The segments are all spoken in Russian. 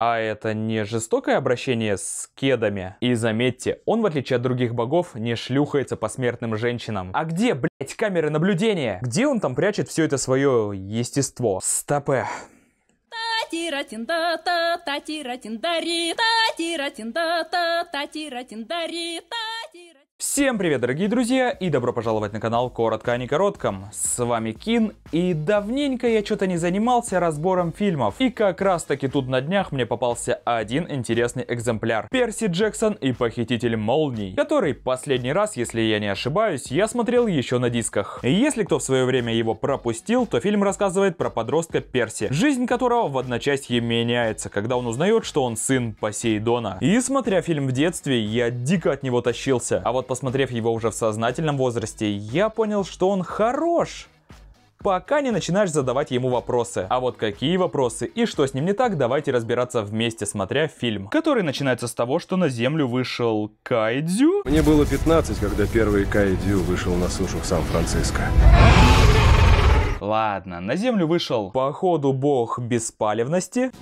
А это не жестокое обращение с кедами. И заметьте, он, в отличие от других богов, не шлюхается по смертным женщинам. А где, блять, камеры наблюдения? Где он там прячет все это свое естество? Стопе. Татиратинда, татиратиндари, татиратинда, татиратиндари, татиратиндари. Всем привет, дорогие друзья, и добро пожаловать на канал Коротко а не коротком. С вами Кин, и давненько я что-то не занимался разбором фильмов. И как раз таки тут на днях мне попался один интересный экземпляр. Перси Джексон и Похититель Молний, который последний раз, если я не ошибаюсь, я смотрел еще на дисках. Если кто в свое время его пропустил, то фильм рассказывает про подростка Перси, жизнь которого в одночасье меняется, когда он узнает, что он сын Посейдона. И смотря фильм в детстве, я дико от него тащился. А вот посмотрев его уже в сознательном возрасте, я понял, что он хорош пока не начинаешь задавать ему вопросы. А вот какие вопросы и что с ним не так, давайте разбираться вместе, смотря фильм. Который начинается с того, что на Землю вышел Кайдзю. Мне было 15, когда первый Кайдзю вышел на сушу в Сан-Франциско. Ладно, на Землю вышел, походу, бог беспалевности.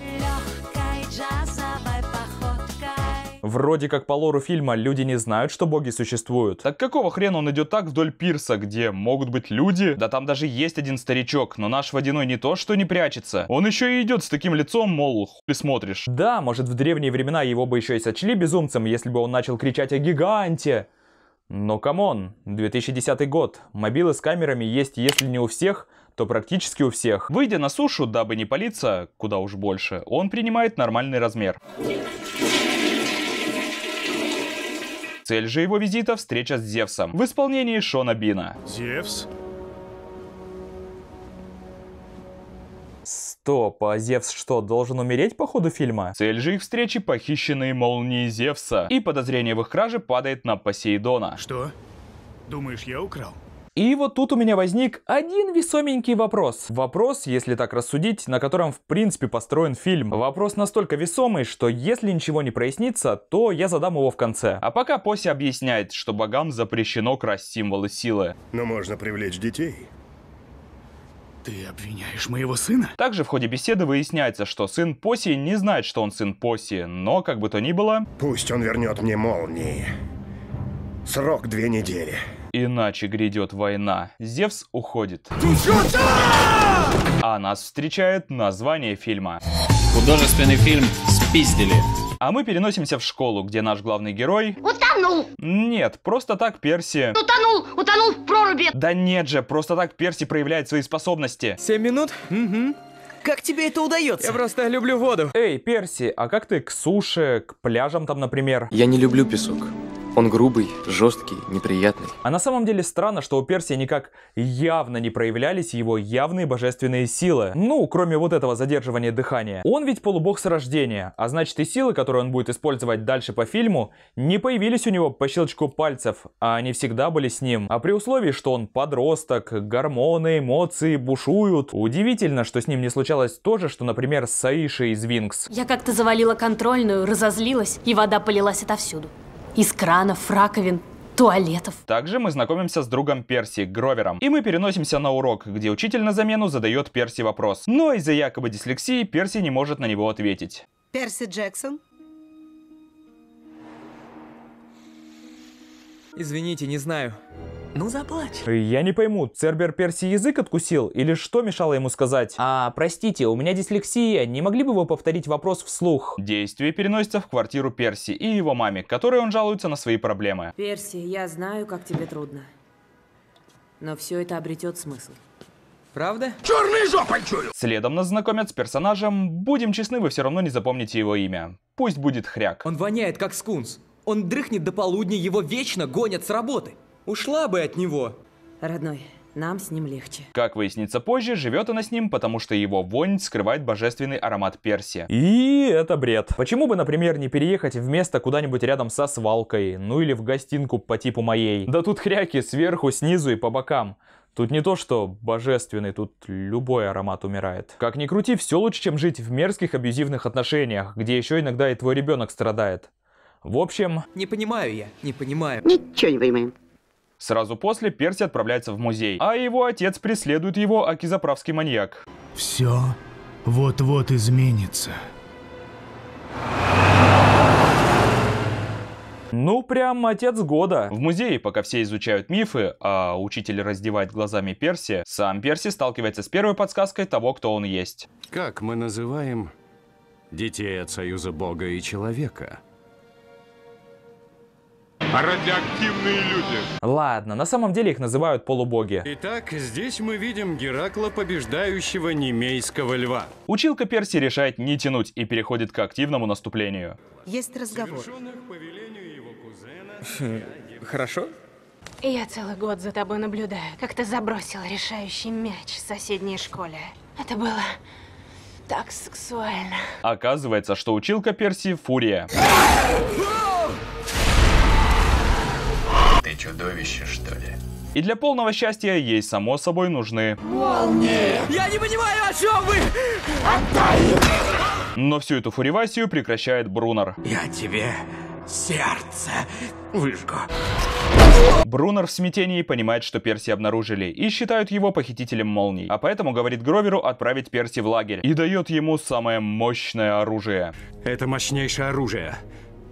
Вроде как по лору фильма люди не знают, что боги существуют. Так какого хрена он идет так вдоль пирса, где могут быть люди? Да там даже есть один старичок, но наш водяной не то, что не прячется. Он еще и идет с таким лицом, мол, хуй смотришь. Да, может в древние времена его бы еще и сочли безумцем, если бы он начал кричать о гиганте. Но камон, 2010 год, мобилы с камерами есть если не у всех, то практически у всех. Выйдя на сушу, дабы не палиться, куда уж больше, он принимает нормальный размер. Цель же его визита – встреча с Зевсом в исполнении Шона Бина. Зевс? Стоп, а Зевс что, должен умереть по ходу фильма? Цель же их встречи – похищенные молнии Зевса, и подозрение в их краже падает на Посейдона. Что? Думаешь, я украл? И вот тут у меня возник один весоменький вопрос. Вопрос, если так рассудить, на котором в принципе построен фильм. Вопрос настолько весомый, что если ничего не прояснится, то я задам его в конце. А пока Поси объясняет, что богам запрещено красть символы силы. Но можно привлечь детей. Ты обвиняешь моего сына? Также в ходе беседы выясняется, что сын Поси не знает, что он сын Поси, но как бы то ни было... Пусть он вернет мне молнии. Срок две недели. Иначе грядет война. Зевс уходит. А нас встречает название фильма. Художественный фильм «Спиздили». А мы переносимся в школу, где наш главный герой... Утонул! Нет, просто так Перси... Утонул! Утонул в проруби! Да нет же, просто так Перси проявляет свои способности. Семь минут? Угу. Как тебе это удается? Я просто люблю воду. Эй, Перси, а как ты к суше, к пляжам там, например? Я не люблю песок. Он грубый, жесткий, неприятный. А на самом деле странно, что у Персия никак явно не проявлялись его явные божественные силы. Ну, кроме вот этого задерживания дыхания. Он ведь полубог с рождения, а значит и силы, которые он будет использовать дальше по фильму, не появились у него по щелчку пальцев, а они всегда были с ним. А при условии, что он подросток, гормоны, эмоции бушуют. Удивительно, что с ним не случалось то же, что, например, с Саишей из Винкс. Я как-то завалила контрольную, разозлилась, и вода полилась отовсюду из кранов, раковин, туалетов. Также мы знакомимся с другом Перси, Гровером. И мы переносимся на урок, где учитель на замену задает Перси вопрос. Но из-за якобы дислексии Перси не может на него ответить. Перси Джексон? Извините, не знаю. Ну заплачь. Э, я не пойму, Цербер Перси язык откусил или что мешало ему сказать? А, простите, у меня дислексия, не могли бы вы повторить вопрос вслух? Действие переносится в квартиру Перси и его маме, которой он жалуется на свои проблемы. Перси, я знаю, как тебе трудно. Но все это обретет смысл. Правда? Черный жопой чую! Следом нас знакомят с персонажем. Будем честны, вы все равно не запомните его имя. Пусть будет Хряк. Он воняет, как скунс. Он дрыхнет до полудня, его вечно гонят с работы. Ушла бы от него. Родной, нам с ним легче. Как выяснится позже, живет она с ним, потому что его вонь скрывает божественный аромат перси. И это бред. Почему бы, например, не переехать в место куда-нибудь рядом со свалкой, ну или в гостинку по типу моей? Да тут хряки сверху, снизу и по бокам. Тут не то, что божественный, тут любой аромат умирает. Как ни крути, все лучше, чем жить в мерзких абьюзивных отношениях, где еще иногда и твой ребенок страдает. В общем... Не понимаю я, не понимаю. Ничего не понимаю. Сразу после Перси отправляется в музей, а его отец преследует его акизаправский маньяк. Все вот-вот изменится. Ну, прям отец года. В музее, пока все изучают мифы, а учитель раздевает глазами Перси, сам Перси сталкивается с первой подсказкой того, кто он есть. Как мы называем детей от союза бога и человека? А радиоактивные люди. Ладно, на самом деле их называют полубоги. Итак, здесь мы видим Геракла, побеждающего немейского льва. Училка Перси решает не тянуть и переходит к активному наступлению. Есть разговор. Хм, хорошо? Я целый год за тобой наблюдаю, как ты забросил решающий мяч в соседней школе. Это было так сексуально. Оказывается, что училка Перси фурия. ты чудовище, что ли? И для полного счастья ей, само собой, нужны... Молния. Я не понимаю, о чем вы! Отдай! Но всю эту фуривасию прекращает Брунер. Я тебе сердце выжгу. Брунер в смятении понимает, что Перси обнаружили, и считают его похитителем молний. А поэтому говорит Гроверу отправить Перси в лагерь и дает ему самое мощное оружие. Это мощнейшее оружие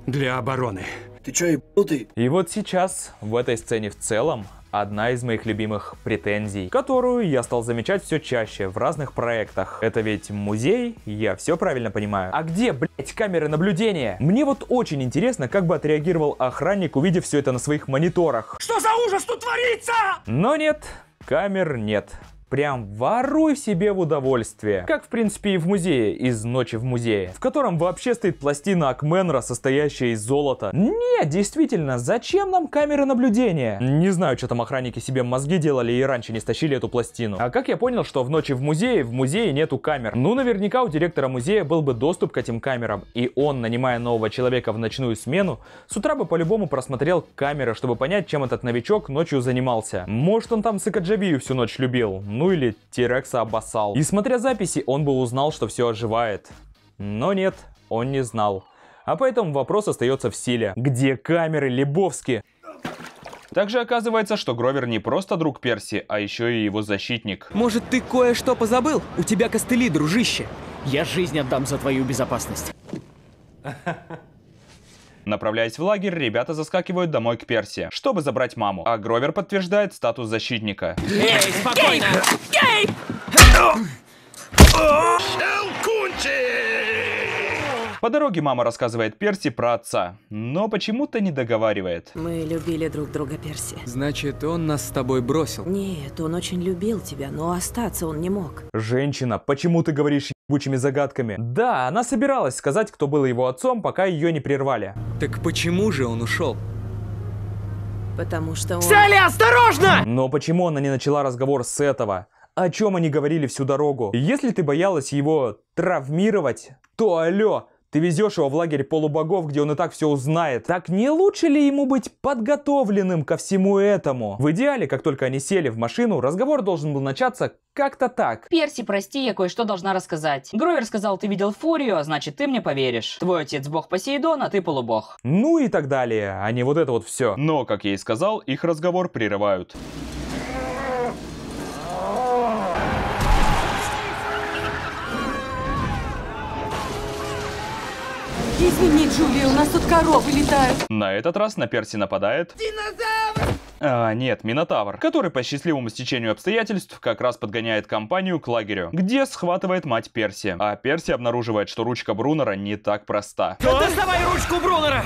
для обороны. Ты чё, ебнутый? И вот сейчас, в этой сцене в целом, одна из моих любимых претензий, которую я стал замечать все чаще в разных проектах. Это ведь музей, я все правильно понимаю. А где, блять, камеры наблюдения? Мне вот очень интересно, как бы отреагировал охранник, увидев все это на своих мониторах. Что за ужас тут творится? Но нет, камер нет. Прям воруй себе в удовольствие. Как в принципе и в музее из «Ночи в музее», в котором вообще стоит пластина Акменра, состоящая из золота. Не, действительно, зачем нам камеры наблюдения? Не знаю, что там охранники себе мозги делали и раньше не стащили эту пластину. А как я понял, что в «Ночи в музее» в музее нету камер? Ну, наверняка у директора музея был бы доступ к этим камерам, и он, нанимая нового человека в ночную смену, с утра бы по-любому просмотрел камеры, чтобы понять, чем этот новичок ночью занимался. Может, он там с Икаджавию всю ночь любил? Ну, ну или Тирекса обоссал. И смотря записи, он бы узнал, что все оживает. Но нет, он не знал. А поэтому вопрос остается в силе. Где камеры Лебовски? Также оказывается, что Гровер не просто друг Перси, а еще и его защитник. Может, ты кое-что позабыл? У тебя костыли, дружище. Я жизнь отдам за твою безопасность. Направляясь в лагерь, ребята заскакивают домой к Перси, чтобы забрать маму. А Гровер подтверждает статус защитника. Эй, спокойно! Гей! Гей! Элкунти! По дороге мама рассказывает Перси про отца, но почему-то не договаривает. Мы любили друг друга, Перси. Значит, он нас с тобой бросил? Нет, он очень любил тебя, но остаться он не мог. Женщина, почему ты говоришь ебучими загадками? Да, она собиралась сказать, кто был его отцом, пока ее не прервали. Так почему же он ушел? Потому что он... Салли, осторожно! Но почему она не начала разговор с этого? О чем они говорили всю дорогу? Если ты боялась его травмировать, то алё, ты везешь его в лагерь полубогов, где он и так все узнает. Так не лучше ли ему быть подготовленным ко всему этому? В идеале, как только они сели в машину, разговор должен был начаться как-то так. Перси, прости, я кое-что должна рассказать. Гровер сказал, ты видел Фурию, значит ты мне поверишь. Твой отец бог Посейдона, ты полубог. Ну и так далее, а не вот это вот все. Но, как я и сказал, их разговор прерывают. Извини, Джулия, у нас тут коровы летают. На этот раз на Перси нападает... Динозавр! А, нет, Минотавр, который по счастливому стечению обстоятельств как раз подгоняет компанию к лагерю, где схватывает мать Перси. А Перси обнаруживает, что ручка Брунера не так проста. Доставай ручку Брунера!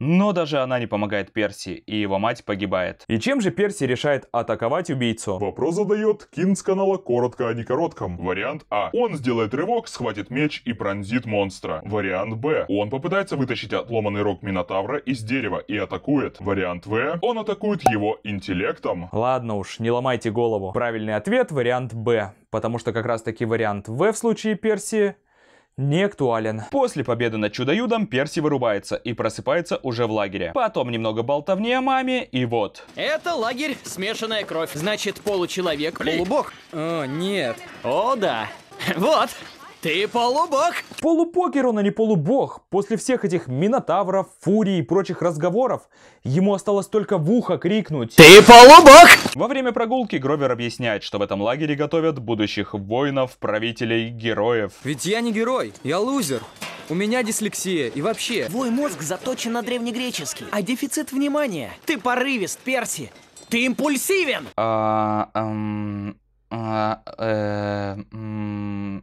Но даже она не помогает Перси, и его мать погибает. И чем же Перси решает атаковать убийцу? Вопрос задает Кин с канала коротко, а не коротком. Вариант А. Он сделает рывок, схватит меч и пронзит монстра. Вариант Б. Он попытается вытащить отломанный рог Минотавра из дерева и атакует. Вариант В. Он атакует его интеллектом. Ладно уж, не ломайте голову. Правильный ответ вариант Б. Потому что как раз таки вариант В в случае Перси не актуален. После победы над чудо-юдом Перси вырубается и просыпается уже в лагере. Потом немного болтовни о маме и вот. Это лагерь «Смешанная кровь». Значит, получеловек, полубог. О, нет. О, да. Вот. Ты полубог? Полупокер он, а не полубог. После всех этих минотавров, фурий и прочих разговоров, ему осталось только в ухо крикнуть «Ты полубог!». Во время прогулки Гровер объясняет, что в этом лагере готовят будущих воинов, правителей, героев. Ведь я не герой, я лузер. У меня дислексия и вообще... Твой мозг заточен на древнегреческий, а дефицит внимания. Ты порывист, Перси. Ты импульсивен. А, эм, а, э,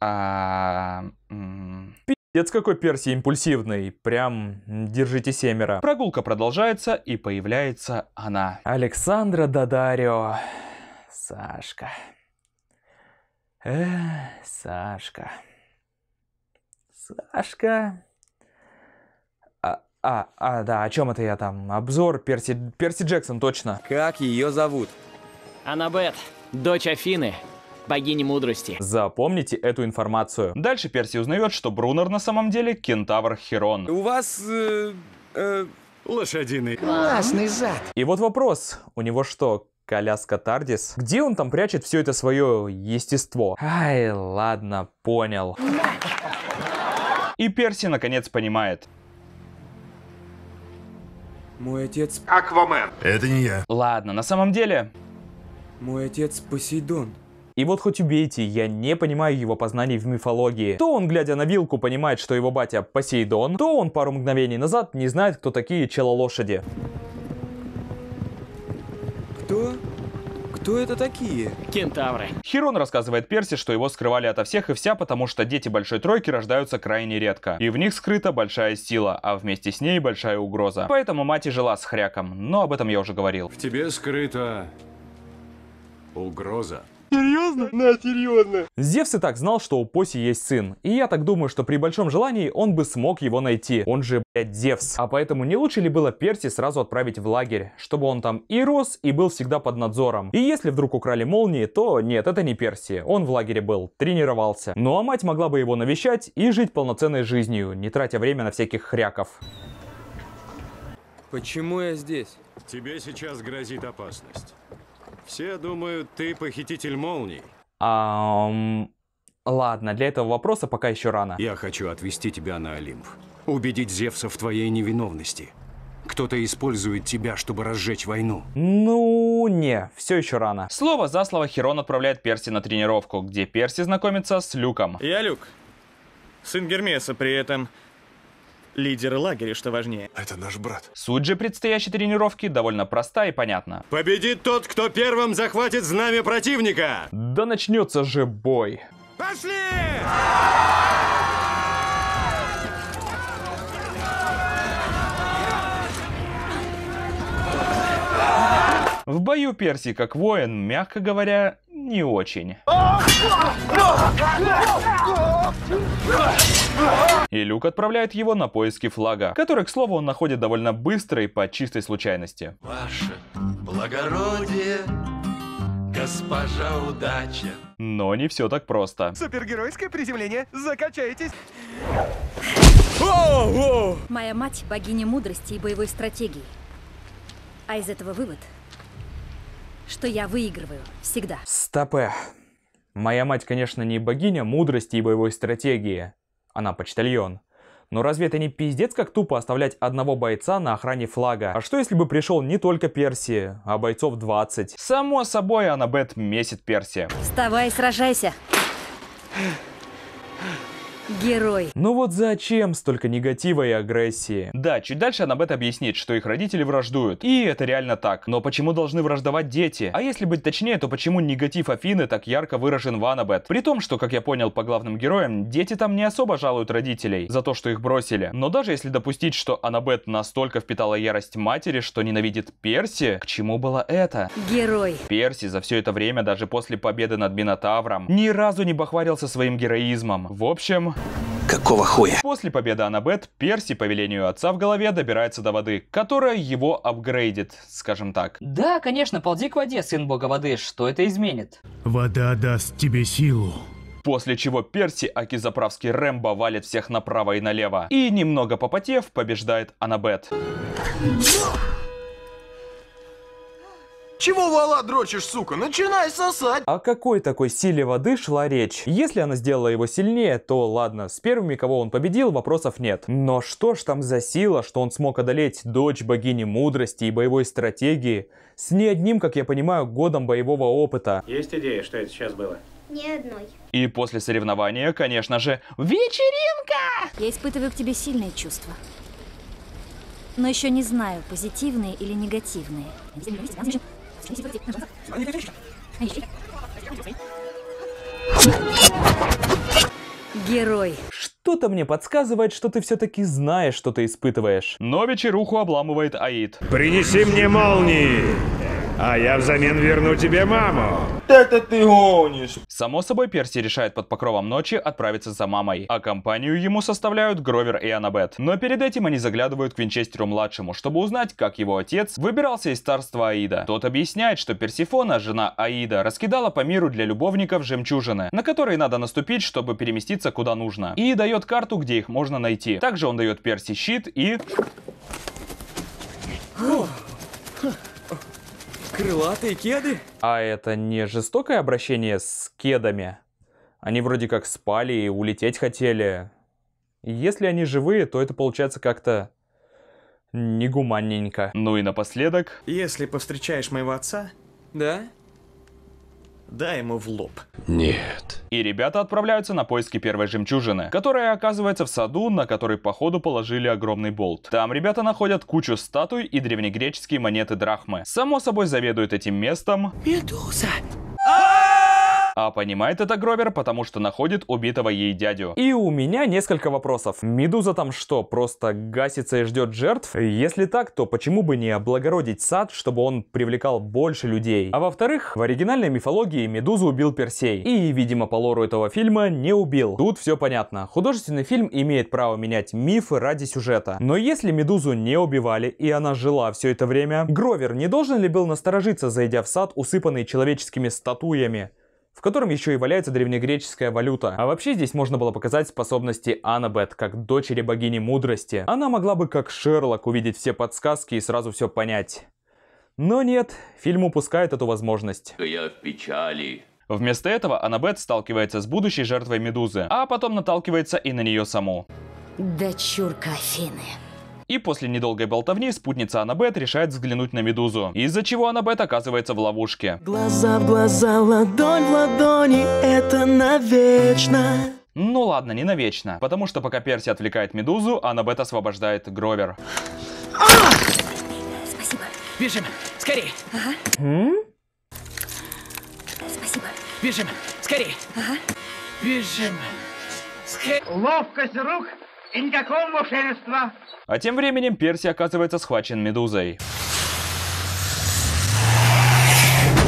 а... Пиздец какой Перси импульсивный, прям держите семеро. Прогулка продолжается и появляется она. Александра Дадарио, Сашка. Эх, Сашка. Сашка. А, а, а, да, о чем это я там? Обзор Перси, Перси Джексон, точно. Как ее зовут? Аннабет, дочь Афины, богини мудрости. Запомните эту информацию. Дальше Перси узнает, что Брунер на самом деле кентавр Херон. У вас... Э, э, лошадиный. Классный зад. И вот вопрос. У него что, коляска Тардис? Где он там прячет все это свое естество? Ай, ладно, понял. И Перси наконец понимает. Мой отец... Аквамен. Это не я. Ладно, на самом деле... Мой отец Посейдон. И вот хоть убейте, я не понимаю его познаний в мифологии. То он, глядя на вилку, понимает, что его батя Посейдон, то он пару мгновений назад не знает, кто такие лошади. Кто? Кто это такие? Кентавры. Хирон рассказывает Перси, что его скрывали ото всех и вся, потому что дети Большой Тройки рождаются крайне редко. И в них скрыта большая сила, а вместе с ней большая угроза. Поэтому мать и жила с хряком, но об этом я уже говорил. В тебе скрыта угроза. Серьезно? Да серьезно. Зевс и так знал, что у Поси есть сын. И я так думаю, что при большом желании он бы смог его найти. Он же, блядь, Зевс. А поэтому не лучше ли было Перси сразу отправить в лагерь, чтобы он там и рос, и был всегда под надзором. И если вдруг украли молнии, то нет, это не Перси. Он в лагере был, тренировался. Ну а мать могла бы его навещать и жить полноценной жизнью, не тратя время на всяких хряков. Почему я здесь? Тебе сейчас грозит опасность. Все думают, ты похититель молний. Um, ладно, для этого вопроса пока еще рано. Я хочу отвезти тебя на Олимп. Убедить Зевса в твоей невиновности. Кто-то использует тебя, чтобы разжечь войну. Ну, не, все еще рано. Слово за слово Херон отправляет Перси на тренировку, где Перси знакомится с Люком. Я Люк. Сын Гермеса при этом. Лидеры лагеря, что важнее. Это наш брат. Суть же предстоящей тренировки довольно проста и понятна. Победит тот, кто первым захватит знамя противника! Да начнется же бой. Пошли! В бою Перси как воин, мягко говоря, не очень. И Люк отправляет его на поиски флага, который, к слову, он находит довольно быстро и по чистой случайности. Ваше благородие, госпожа удача. Но не все так просто. Супергеройское приземление, закачайтесь! О -о! Моя мать богиня мудрости и боевой стратегии. А из этого вывод, что я выигрываю всегда. Стопе. Моя мать, конечно, не богиня мудрости и боевой стратегии, она почтальон. Но разве это не пиздец, как тупо оставлять одного бойца на охране флага? А что если бы пришел не только Перси, а бойцов 20? Само собой, Аннабет месит Перси. Вставай, сражайся герой. Ну вот зачем столько негатива и агрессии? Да, чуть дальше Аннабет объяснит, что их родители враждуют. И это реально так. Но почему должны враждовать дети? А если быть точнее, то почему негатив Афины так ярко выражен в Аннабет? При том, что, как я понял по главным героям, дети там не особо жалуют родителей за то, что их бросили. Но даже если допустить, что Аннабет настолько впитала ярость матери, что ненавидит Перси, к чему было это? Герой. Перси за все это время, даже после победы над Минотавром, ни разу не бахварился своим героизмом. В общем, Какого хуя? После победы Анабет, Перси по велению отца в голове добирается до воды, которая его апгрейдит, скажем так. Да, конечно, ползи к воде, сын бога воды, что это изменит? Вода даст тебе силу. После чего Перси, Акизаправский Рэмбо, валит всех направо и налево. И немного попотев, побеждает Анабет. Чего вала дрочишь, сука? Начинай сосать! О какой такой силе воды шла речь? Если она сделала его сильнее, то ладно, с первыми, кого он победил, вопросов нет. Но что ж там за сила, что он смог одолеть дочь богини мудрости и боевой стратегии с не одним, как я понимаю, годом боевого опыта? Есть идея, что это сейчас было? Ни одной. И после соревнования, конечно же, вечеринка! Я испытываю к тебе сильные чувства но еще не знаю, позитивные или негативные. Герой. Что-то мне подсказывает, что ты все-таки знаешь, что ты испытываешь. Но вечеруху обламывает Аид. Принеси мне молнии! а я взамен верну тебе маму. Это ты гонишь. Само собой, Перси решает под покровом ночи отправиться за мамой, а компанию ему составляют Гровер и Аннабет. Но перед этим они заглядывают к Винчестеру-младшему, чтобы узнать, как его отец выбирался из царства Аида. Тот объясняет, что Персифона, жена Аида, раскидала по миру для любовников жемчужины, на которые надо наступить, чтобы переместиться куда нужно, и дает карту, где их можно найти. Также он дает Перси щит и... Huh. Крылатые кеды? А это не жестокое обращение с кедами? Они вроде как спали и улететь хотели. Если они живые, то это получается как-то негуманненько. Ну и напоследок... Если повстречаешь моего отца... Да? Дай ему в лоб. Нет. И ребята отправляются на поиски первой жемчужины, которая оказывается в саду, на который походу положили огромный болт. Там ребята находят кучу статуй и древнегреческие монеты драхмы. Само собой заведует этим местом... Медуза! А -а -а! А понимает это Гровер, потому что находит убитого ей дядю. И у меня несколько вопросов. Медуза там что, просто гасится и ждет жертв? Если так, то почему бы не облагородить сад, чтобы он привлекал больше людей? А во-вторых, в оригинальной мифологии Медузу убил Персей. И, видимо, по лору этого фильма не убил. Тут все понятно. Художественный фильм имеет право менять мифы ради сюжета. Но если Медузу не убивали, и она жила все это время, Гровер не должен ли был насторожиться, зайдя в сад, усыпанный человеческими статуями? в котором еще и валяется древнегреческая валюта. А вообще здесь можно было показать способности Аннабет, как дочери богини мудрости. Она могла бы, как Шерлок, увидеть все подсказки и сразу все понять. Но нет, фильм упускает эту возможность. Я в печали. Вместо этого Аннабет сталкивается с будущей жертвой Медузы, а потом наталкивается и на нее саму. Дочурка Афины. И после недолгой болтовни спутница Аннабет решает взглянуть на Медузу, из-за чего Аннабет оказывается в ловушке. Глаза в глаза, ладонь в ладони, это навечно. Ну ладно, не навечно, потому что пока Перси отвлекает Медузу, Аннабет освобождает Гровер. А! Спасибо. Бежим, скорее. Ага. Спасибо. Бежим, скорее. Ага. Бежим. Скорее. Ловкость рук и никакого мошенства. А тем временем Перси оказывается схвачен медузой.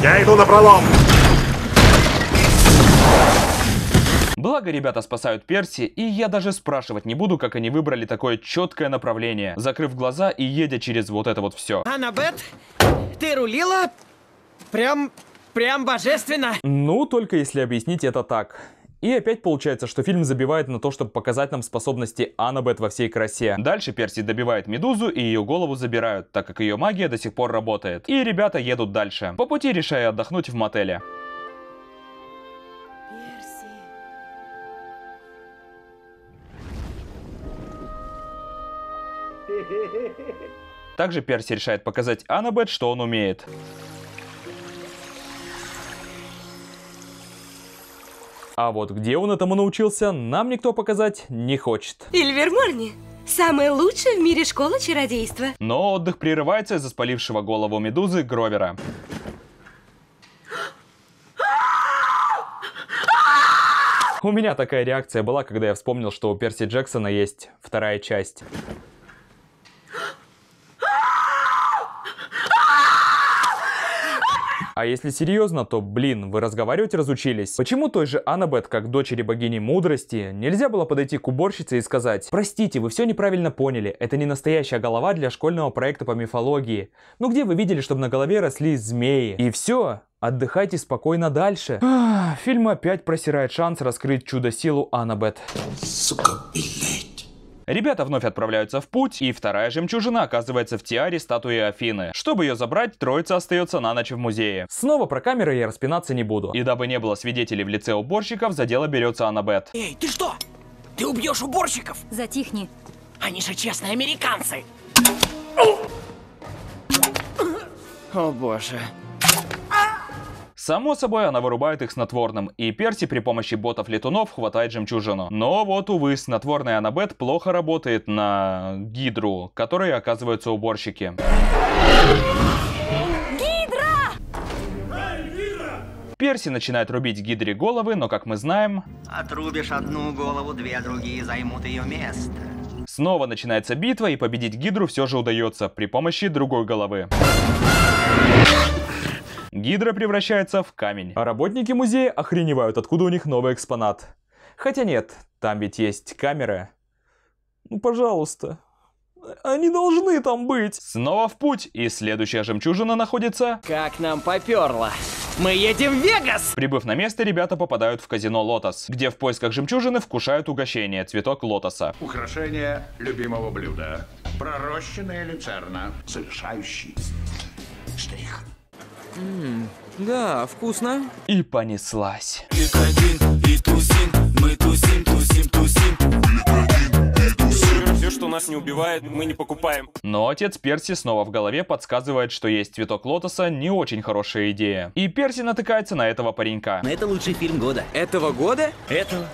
Я иду на пролом! Благо ребята спасают Перси, и я даже спрашивать не буду, как они выбрали такое четкое направление, закрыв глаза и едя через вот это вот все. Анабет, ты рулила прям, прям божественно. Ну, только если объяснить это так. И опять получается, что фильм забивает на то, чтобы показать нам способности Аннабет во всей красе. Дальше Перси добивает Медузу и ее голову забирают, так как ее магия до сих пор работает. И ребята едут дальше, по пути решая отдохнуть в мотеле. Также Перси решает показать Аннабет, что он умеет. А вот где он этому научился, нам никто показать не хочет. Ильвер Морни, Самая лучшая в мире школа чародейства. Но отдых прерывается из-за спалившего голову медузы Гровера. У меня такая реакция была, когда я вспомнил, что у Перси Джексона есть вторая часть. А если серьезно, то, блин, вы разговаривать разучились. Почему той же Аннабет, как дочери богини мудрости, нельзя было подойти к уборщице и сказать «Простите, вы все неправильно поняли, это не настоящая голова для школьного проекта по мифологии. Ну где вы видели, чтобы на голове росли змеи?» И все, Отдыхайте спокойно дальше. Фильм опять просирает шанс раскрыть чудо-силу Аннабет. Сука, блин. Ребята вновь отправляются в путь, и вторая жемчужина оказывается в тиаре статуи Афины. Чтобы ее забрать, троица остается на ночь в музее. Снова про камеры я распинаться не буду. И дабы не было свидетелей в лице уборщиков, за дело берется Аннабет. Эй, ты что? Ты убьешь уборщиков? Затихни. Они же честные американцы. О боже. Само собой, она вырубает их снотворным, и Перси при помощи ботов-летунов хватает жемчужину. Но вот, увы, снотворный Анабет плохо работает на Гидру, которые оказываются уборщики. Перси начинает рубить Гидре головы, но, как мы знаем... Отрубишь одну голову, две другие займут ее место. Снова начинается битва, и победить Гидру все же удается при помощи другой головы. Гидра превращается в камень. А работники музея охреневают, откуда у них новый экспонат. Хотя нет, там ведь есть камеры. Ну, пожалуйста. Они должны там быть. Снова в путь, и следующая жемчужина находится... Как нам поперло. Мы едем в Вегас! Прибыв на место, ребята попадают в казино Лотос, где в поисках жемчужины вкушают угощение, цветок лотоса. Украшение любимого блюда. Пророщенная люцерна. Завершающий штрих. М -м, да, вкусно. И понеслась. Викодин и тусин, мы тусим, тусим, тусим. Все, что нас не убивает, мы не покупаем. Но отец Перси снова в голове подсказывает, что есть цветок лотоса не очень хорошая идея. И Перси натыкается на этого паренька. Это лучший фильм года. Этого года? Этого.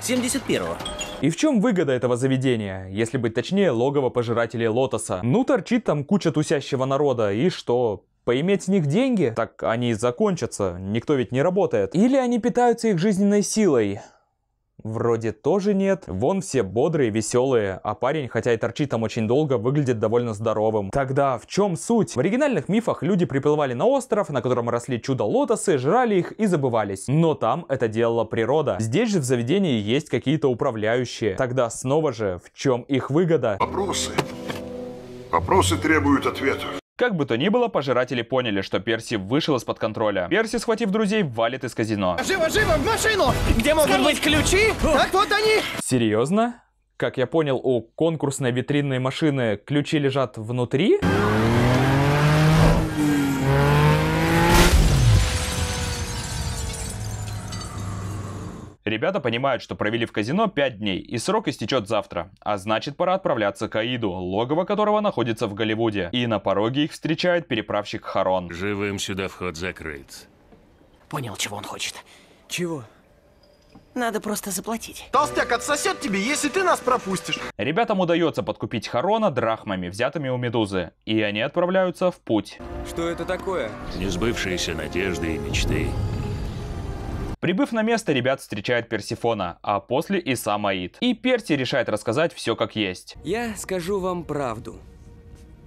71-го. И в чем выгода этого заведения? Если быть точнее, логово пожирателей лотоса. Ну, торчит там куча тусящего народа, и что? поиметь с них деньги, так они закончатся, никто ведь не работает. Или они питаются их жизненной силой, Вроде тоже нет. Вон все бодрые, веселые, а парень, хотя и торчит там очень долго, выглядит довольно здоровым. Тогда в чем суть? В оригинальных мифах люди приплывали на остров, на котором росли чудо-лотосы, жрали их и забывались. Но там это делала природа. Здесь же в заведении есть какие-то управляющие. Тогда снова же, в чем их выгода? Вопросы. Вопросы требуют ответов. Как бы то ни было, пожиратели поняли, что Перси вышел из-под контроля. Перси, схватив друзей, валит из казино. Живо, живо, в машину! Где могут Скорей! быть ключи? Так вот они! Серьезно? Как я понял, у конкурсной витринной машины ключи лежат внутри? Ребята понимают, что провели в казино 5 дней, и срок истечет завтра. А значит, пора отправляться к Аиду, логово которого находится в Голливуде. И на пороге их встречает переправщик Харон. Живым сюда вход закрыт. Понял, чего он хочет. Чего? Надо просто заплатить. Толстяк отсосет тебе, если ты нас пропустишь. Ребятам удается подкупить Харона драхмами, взятыми у Медузы. И они отправляются в путь. Что это такое? Несбывшиеся надежды и мечты. Прибыв на место, ребят встречает Персифона, а после и сам Аид. И Перси решает рассказать все как есть. Я скажу вам правду.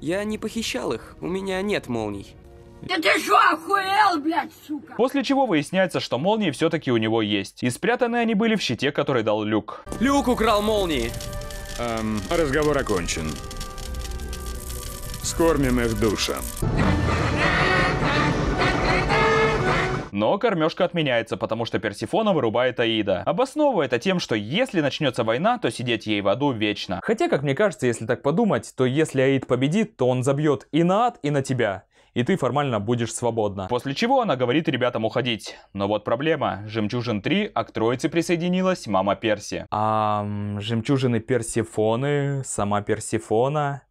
Я не похищал их, у меня нет молний. Да ты что, охуел, блядь, сука? После чего выясняется, что молнии все-таки у него есть. И спрятаны они были в щите, который дал Люк. Люк украл молнии! Эм, разговор окончен. Скормим их душам. Но кормежка отменяется, потому что Персифона вырубает Аида. Обосновывая это тем, что если начнется война, то сидеть ей в аду вечно. Хотя, как мне кажется, если так подумать, то если Аид победит, то он забьет и на ад, и на тебя и ты формально будешь свободна. После чего она говорит ребятам уходить. Но вот проблема. Жемчужин 3, а к троице присоединилась мама Перси. А жемчужины Персифоны, сама Персифона...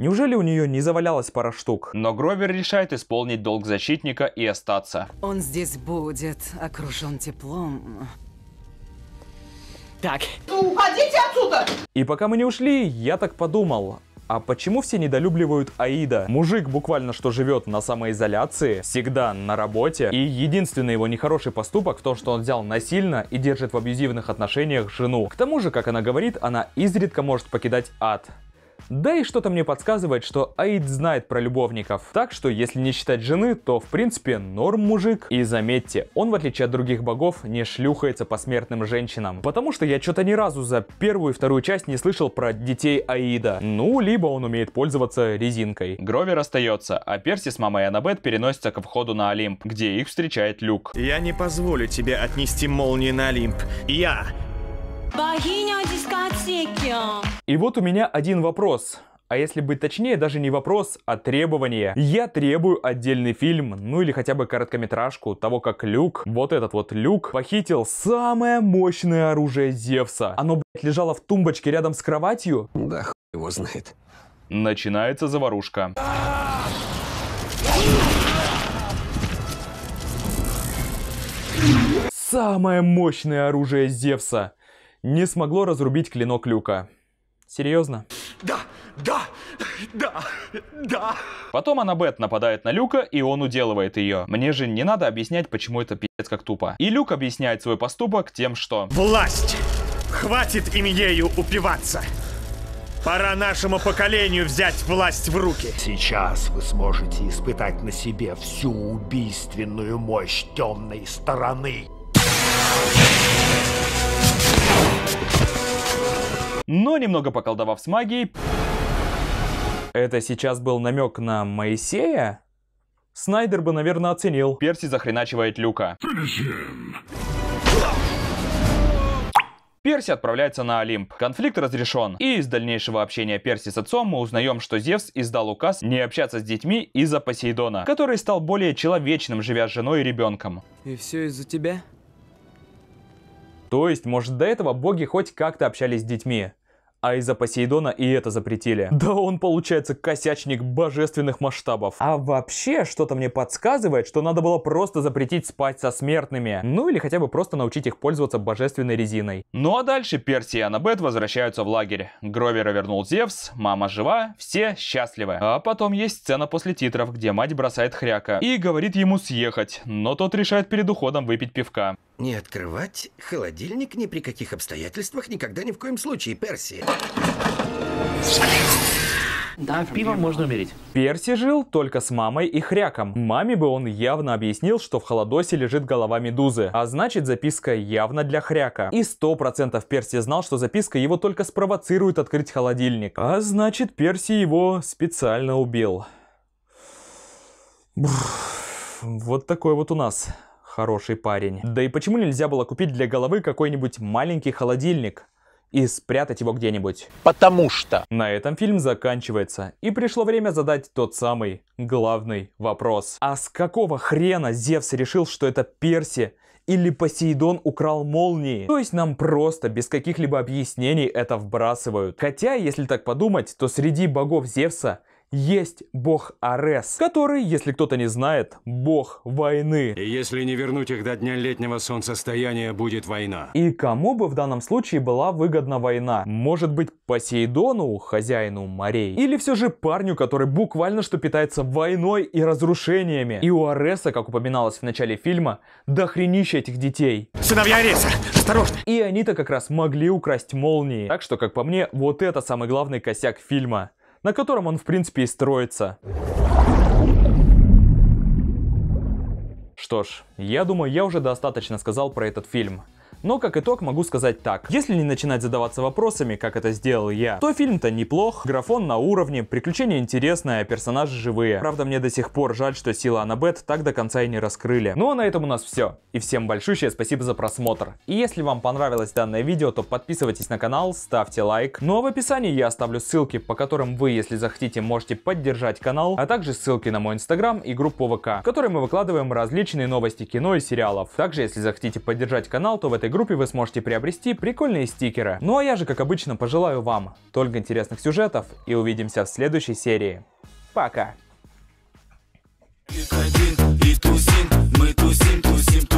Неужели у нее не завалялось пара штук? Но Гровер решает исполнить долг защитника и остаться. Он здесь будет, окружен теплом. Так. Ну, уходите отсюда! И пока мы не ушли, я так подумал. А почему все недолюбливают Аида? Мужик буквально что живет на самоизоляции, всегда на работе. И единственный его нехороший поступок в том, что он взял насильно и держит в абьюзивных отношениях жену. К тому же, как она говорит, она изредка может покидать ад. Да и что-то мне подсказывает, что Аид знает про любовников. Так что, если не считать жены, то в принципе норм мужик. И заметьте, он в отличие от других богов не шлюхается по смертным женщинам. Потому что я что-то ни разу за первую и вторую часть не слышал про детей Аида. Ну, либо он умеет пользоваться резинкой. Гровер остается, а Перси с мамой Аннабет переносятся к входу на Олимп, где их встречает Люк. Я не позволю тебе отнести молнии на Олимп. Я Богиня дискотеки. И вот у меня один вопрос. А если быть точнее, даже не вопрос, а требование. Я требую отдельный фильм, ну или хотя бы короткометражку того, как Люк, вот этот вот Люк, похитил самое мощное оружие Зевса. Оно, блядь, лежало в тумбочке рядом с кроватью. Да хуй его знает. Начинается заварушка. Самое мощное оружие Зевса не смогло разрубить клинок люка. Серьезно? Да, да, да, да. Потом Аннабет нападает на Люка, и он уделывает ее. Мне же не надо объяснять, почему это пиздец как тупо. И Люк объясняет свой поступок тем, что... Власть! Хватит им ею упиваться! Пора нашему поколению взять власть в руки. Сейчас вы сможете испытать на себе всю убийственную мощь темной стороны. но немного поколдовав с магией... Это сейчас был намек на Моисея? Снайдер бы, наверное, оценил. Перси захреначивает Люка. Перси отправляется на Олимп. Конфликт разрешен. И из дальнейшего общения Перси с отцом мы узнаем, что Зевс издал указ не общаться с детьми из-за Посейдона, который стал более человечным, живя с женой и ребенком. И все из-за тебя? То есть, может, до этого боги хоть как-то общались с детьми? а из-за Посейдона и это запретили. Да он, получается, косячник божественных масштабов. А вообще, что-то мне подсказывает, что надо было просто запретить спать со смертными. Ну или хотя бы просто научить их пользоваться божественной резиной. Ну а дальше Перси и Аннабет возвращаются в лагерь. Гровера вернул Зевс, мама жива, все счастливы. А потом есть сцена после титров, где мать бросает хряка и говорит ему съехать, но тот решает перед уходом выпить пивка. Не открывать холодильник ни при каких обстоятельствах никогда ни в коем случае, Перси. Да, пиво можно умереть. Перси жил только с мамой и хряком. Маме бы он явно объяснил, что в холодосе лежит голова медузы, а значит записка явно для хряка. И сто процентов Перси знал, что записка его только спровоцирует открыть холодильник. А значит Перси его специально убил. Бррр. Вот такой вот у нас хороший парень. Да и почему нельзя было купить для головы какой-нибудь маленький холодильник? и спрятать его где-нибудь. Потому что... На этом фильм заканчивается. И пришло время задать тот самый главный вопрос. А с какого хрена Зевс решил, что это Перси или Посейдон украл молнии. То есть нам просто без каких-либо объяснений это вбрасывают. Хотя, если так подумать, то среди богов Зевса есть бог Арес, который, если кто-то не знает, бог войны. И если не вернуть их до дня летнего солнцестояния, будет война. И кому бы в данном случае была выгодна война? Может быть Посейдону, хозяину морей? Или все же парню, который буквально что питается войной и разрушениями? И у Ареса, как упоминалось в начале фильма, дохренища этих детей. Сыновья Ареса, осторожно! И они-то как раз могли украсть молнии. Так что, как по мне, вот это самый главный косяк фильма на котором он в принципе и строится. Что ж, я думаю, я уже достаточно сказал про этот фильм. Но как итог могу сказать так. Если не начинать задаваться вопросами, как это сделал я, то фильм-то неплох, графон на уровне, приключения интересные, а персонажи живые. Правда, мне до сих пор жаль, что сила Анабет так до конца и не раскрыли. Ну а на этом у нас все. И всем большущее спасибо за просмотр. И если вам понравилось данное видео, то подписывайтесь на канал, ставьте лайк. Ну а в описании я оставлю ссылки, по которым вы, если захотите, можете поддержать канал, а также ссылки на мой инстаграм и группу ВК, в которой мы выкладываем различные новости кино и сериалов. Также, если захотите поддержать канал, то в этой этой группе вы сможете приобрести прикольные стикеры. Ну а я же, как обычно, пожелаю вам только интересных сюжетов и увидимся в следующей серии. Пока! мы тусим, тусим, тусим.